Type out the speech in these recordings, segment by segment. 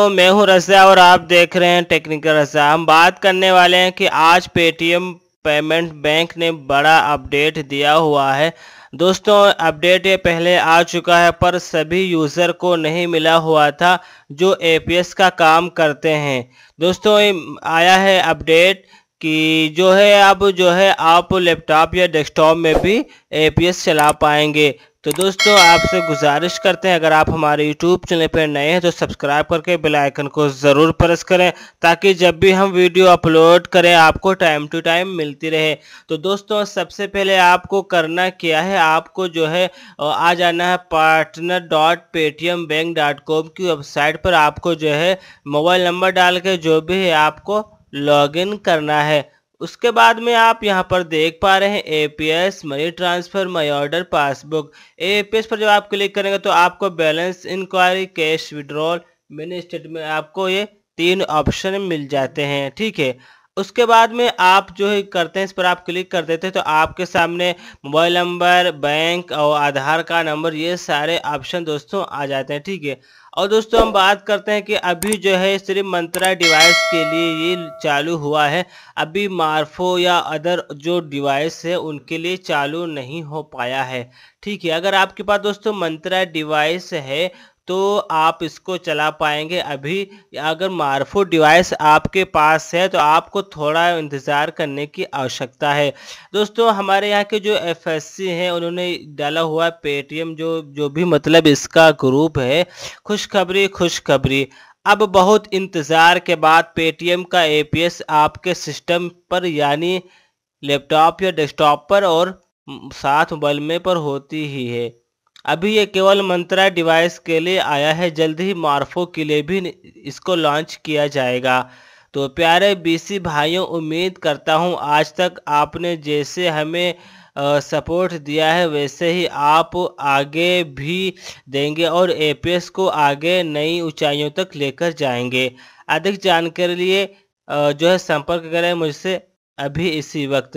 तो मैं हूं रजा और आप देख रहे हैं टेक्निकल रजा हम बात करने वाले हैं कि आज पेटीएम पेमेंट बैंक ने बड़ा अपडेट दिया हुआ है दोस्तों अपडेट ये पहले आ चुका है पर सभी यूज़र को नहीं मिला हुआ था जो एपीएस का काम करते हैं दोस्तों आया है अपडेट कि जो है अब जो है आप लैपटॉप या डेस्कटॉप में भी एपीएस चला पाएंगे तो दोस्तों आपसे गुजारिश करते हैं अगर आप हमारे यूट्यूब चैनल पर नए हैं तो सब्सक्राइब करके बेल आइकन को ज़रूर प्रेस करें ताकि जब भी हम वीडियो अपलोड करें आपको टाइम टू टाइम मिलती रहे तो दोस्तों सबसे पहले आपको करना क्या है आपको जो है आ जाना है partner dot Paytm bank dot com की वेबसाइट पर आपको जो है मोबाइल नंबर डाल के जो भी है आपको इन करना है उसके बाद में आप यहां पर देख पा रहे हैं APS money transfer my order passbook APS पर जब आप क्लिक करेंगे तो आपको balance inquiry cash withdrawal mini statement आपको ये तीन ऑप्शन मिल जाते हैं ठीक है उसके बाद में आप जो है करते हैं इस पर आप क्लिक कर देते हैं तो आपके सामने मोबाइल नंबर बैंक और आधार का नंबर ये सारे ऑप्शन दोस्तों आ जाते हैं ठीक है और दोस्तों हम बात करते हैं कि अभी जो है सिर्फ मंत्रा डिवाइस के लिए ये चालू हुआ है अभी मार्फो या अदर जो डिवाइस है उनके लिए चालू नहीं हो पाया है ठीक है अगर आपके पास दोस्तों मंत्रा डिवाइस है तो आप इसको चला पाएंगे अभी अगर मारफो डिवाइस आपके पास है तो आपको थोड़ा इंतज़ार करने की आवश्यकता है दोस्तों हमारे यहाँ के जो एफ हैं उन्होंने डाला हुआ पेटीएम जो जो भी मतलब इसका ग्रुप है खुशखबरी खुशखबरी अब बहुत इंतज़ार के बाद पेटीएम का एपीएस आपके सिस्टम पर यानी लैपटॉप या डेस्कटॉप पर और साथ मोबाइल में पर होती ही है अभी ये केवल मंत्रा डिवाइस के लिए आया है जल्द ही मार्फो के लिए भी इसको लॉन्च किया जाएगा तो प्यारे बीसी भाइयों उम्मीद करता हूँ आज तक आपने जैसे हमें सपोर्ट दिया है वैसे ही आप आगे भी देंगे और ए को आगे नई ऊंचाइयों तक लेकर जाएंगे अधिक जानकारी लिए जो है संपर्क करें मुझसे अभी इसी वक्त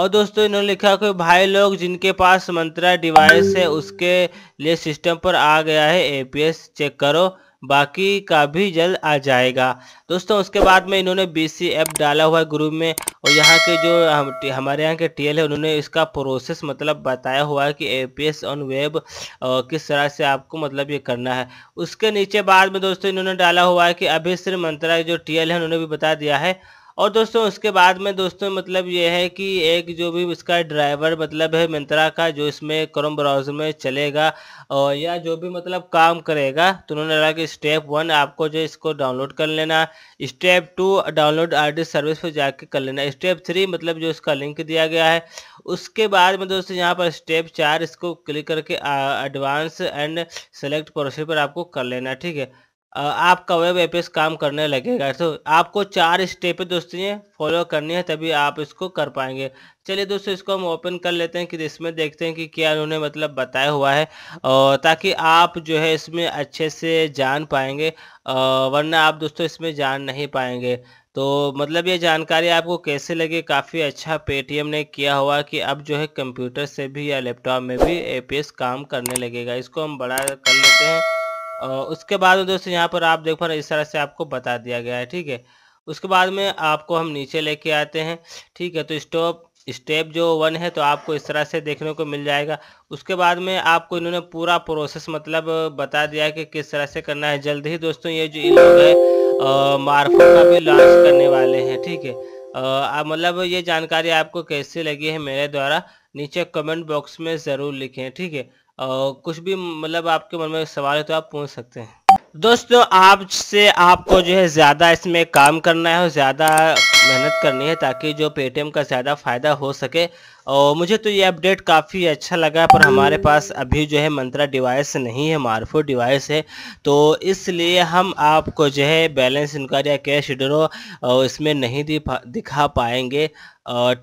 और दोस्तों इन्होंने लिखा कि भाई लोग जिनके पास मंत्रा डिवाइस है उसके लिए सिस्टम पर आ गया है एपीएस चेक करो बाकी का भी जल्द आ जाएगा दोस्तों उसके बाद में इन्होंने बीसी ऐप डाला हुआ है ग्रुप में और यहाँ के जो हम हमारे यहाँ के टीएल है उन्होंने इसका प्रोसेस मतलब बताया हुआ है कि एपीएस ऑन वेब किस तरह से आपको मतलब ये करना है उसके नीचे बाद में दोस्तों इन्होंने डाला हुआ है कि अभी सिर्फ मंत्रा जो टीएल है उन्होंने भी बता दिया है और दोस्तों उसके बाद में दोस्तों मतलब ये है कि एक जो भी इसका ड्राइवर मतलब है मिंत्रा का जो इसमें क्रोम ब्राउज़र में चलेगा और या जो भी मतलब काम करेगा तो उन्होंने कहा कि स्टेप वन आपको जो इसको डाउनलोड कर लेना step two download artist service पर जाके कर लेना स्टेप थ्री मतलब जो इसका लिंक दिया गया है उसके बाद में दोस्तों यहाँ पर स्टेप चार इसको क्लिक करके एडवांस एंड सेलेक्ट प्रोसेस पर आपको कर लेना ठीक है आपका वेब एपेस काम करने लगेगा तो आपको चार स्टेप दोस्तों ये फॉलो करनी है तभी आप इसको कर पाएंगे चलिए दोस्तों इसको हम ओपन कर लेते हैं कि इसमें देखते हैं कि क्या उन्होंने मतलब बताया हुआ है और ताकि आप जो है इसमें अच्छे से जान पाएंगे वरना आप दोस्तों इसमें जान नहीं पाएंगे तो मतलब ये जानकारी आपको कैसे लगे काफ़ी अच्छा पेटीएम ने किया हुआ कि अब जो है कंप्यूटर से भी या लैपटॉप में भी ए काम करने लगेगा इसको हम बड़ा कर लेते हैं उसके बाद में दोस्तों यहाँ पर आप देख पा रहे इस तरह से आपको बता दिया गया है ठीक है उसके बाद में आपको हम नीचे लेके आते हैं ठीक है तो स्टॉप स्टेप जो वन है तो आपको इस तरह से देखने को मिल जाएगा उसके बाद में आपको इन्होंने पूरा प्रोसेस मतलब बता दिया है कि किस तरह से करना है जल्द ही दोस्तों ये जो लोग है मार्फो का भी लॉन्च करने वाले हैं ठीक है आ, मतलब ये जानकारी आपको कैसी लगी है मेरे द्वारा नीचे कमेंट बॉक्स में ज़रूर लिखें ठीक है और कुछ भी मतलब आपके मन में सवाल है तो आप पूछ सकते हैं दोस्तों आप से आपको जो है ज़्यादा इसमें काम करना है और ज़्यादा मेहनत करनी है ताकि जो पेटीएम का ज़्यादा फ़ायदा हो सके और मुझे तो ये अपडेट काफ़ी अच्छा लगा पर हमारे पास अभी जो है मंत्रा डिवाइस नहीं है मारफो डिवाइस है तो इसलिए हम आपको जो है बैलेंस इनकार या कैश ड्रो इसमें नहीं दिखा पाएंगे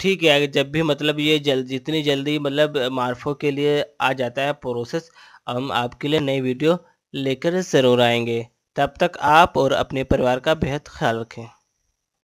ठीक है जब भी मतलब ये जल जितनी जल्दी मतलब मारफो के लिए आ जाता है प्रोसेस हम आपके लिए नई वीडियो लेकर ज़रूर आएंगे तब तक आप और अपने परिवार का बेहद ख्याल रखें